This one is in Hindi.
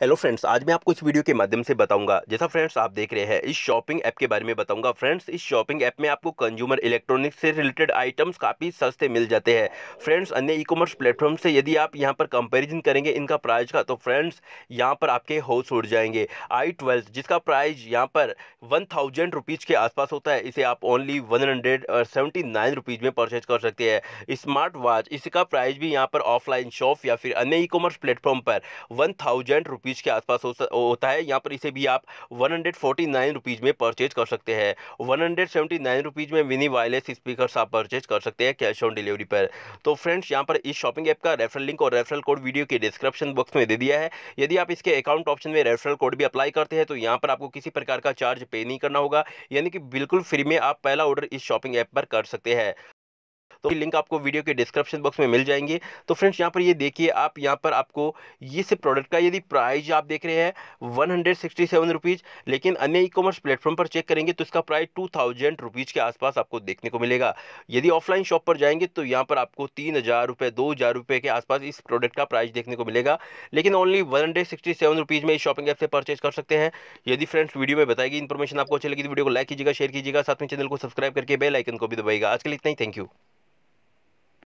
हेलो फ्रेंड्स आज मैं आपको इस वीडियो के माध्यम से बताऊंगा जैसा फ्रेंड्स आप देख रहे हैं इस शॉपिंग ऐप के बारे में बताऊंगा फ्रेंड्स इस शॉपिंग ऐप में आपको कंज्यूमर इलेक्ट्रॉनिक्स से रिलेटेड आइटम्स काफ़ी सस्ते मिल जाते हैं फ्रेंड्स अन्य ई कॉमर्स प्लेटफॉर्म से यदि आप यहाँ पर कंपेरिजन करेंगे इनका प्राइज का तो फ्रेंड्स यहाँ पर आपके होश उड़ जाएंगे आई जिसका प्राइज यहाँ पर वन थाउजेंड रुपीज़ के आसपास होता है इसे आप only one hundred seventy nine rupees में परचेज कर सकते हैं स्मार्ट वॉच इसका प्राइस भी यहाँ पर ऑफलाइन शॉप या फिर अन्य ई कॉमर्स प्लेटफॉर्म पर वन थाउजेंड रुपीज़ के आसपास होता है यहाँ पर इसे भी आप one hundred forty nine rupees में परचेज कर सकते हैं one hundred seventy nine rupees में मिनी वायरलेस स्पीकर आप परचेज कर सकते हैं कैश ऑन डिलीवरी पर तो फ्रेंड्स यहाँ पर इस शॉपिंग ऐप का रेफरल लिंक और रेफरल कोड वीडियो के डिस्क्रिप्शन बॉक्स में दे दिया है यदि आप इसके अकाउंट ऑप्शन में रेफरल कोड भी अप्लाई करते हैं तो यहाँ पर आपको किसी प्रकार का चार्ज पे नहीं करना होगा यानी कि बिल्कुल फ्री में आप पहला ऑर्डर इस शॉपिंग ऐप पर कर सकते हैं तो लिंक आपको वीडियो के डिस्क्रिप्शन बॉक्स में मिल जाएंगे तो फ्रेंड्स यहाँ पर ये देखिए आप यहाँ पर आपको ये इस प्रोडक्ट का यदि प्राइस आप देख रहे हैं वन हंड्रेड लेकिन अन्य ई कॉमर्स प्लेटफॉर्म पर चेक करेंगे तो इसका प्राइस टू थाउजेंड रुपीज़ के आसपास आपको देखने को मिलेगा यदि ऑफलाइन शॉप पर जाएंगे तो यहाँ पर आपको तीन हज़ार रुपये दो हज़ार रुपये के आसपास इस प्रोडक्ट का प्राइस देखने को मिलेगा लेकिन only one hundred sixty seven rupees में इस शॉपिंग ऐप से परचेज कर सकते हैं यदि फ्रेंड्स वीडियो में बताएगी इन्फॉर्मेशन आपको अच्छी लगी तो वीडियो को लाइक कीजिएगा शेयर कीजिएगा साथ में चैनल को सब्सक्राइब करके बेल आइकन को भी दबाएगा आज के लिए इतना ही थैंक यू